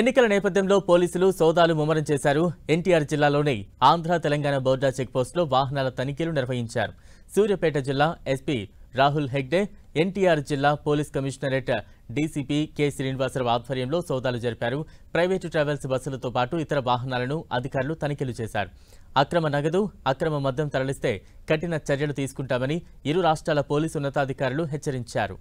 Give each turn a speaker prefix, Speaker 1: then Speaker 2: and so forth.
Speaker 1: ఎన్నికల నేపథ్యంలో పోలీసులు సోదాలు ముమ్మరం చేశారు ఎన్టీఆర్ జిల్లాలోని ఆంధ్ర తెలంగాణ బోర్డా చెక్పోస్టులో వాహనాల తనిఖీలు నిర్వహించారు సూర్యాపేట జిల్లా ఎస్పీ రాహుల్ హెగ్డే ఎన్టీఆర్ జిల్లా police commissionerate DCP K Srinivasarao ఆధ్వర్యంలో సోదాలు జరిపారు ప్రైవేటు ట్రావెల్స్ బస్సులతో పాటు ఇతర వాహనాలను అధికారులు తనిఖీలు చేశారు అక్రమ నగదు అక్రమ మద్యం తరలిస్తే కఠిన చర్యలు తీసుకుంటామని ఇరు రాష్ట్రాల పోలీసు ఉన్నతాధికారులు హెచ్చరించారు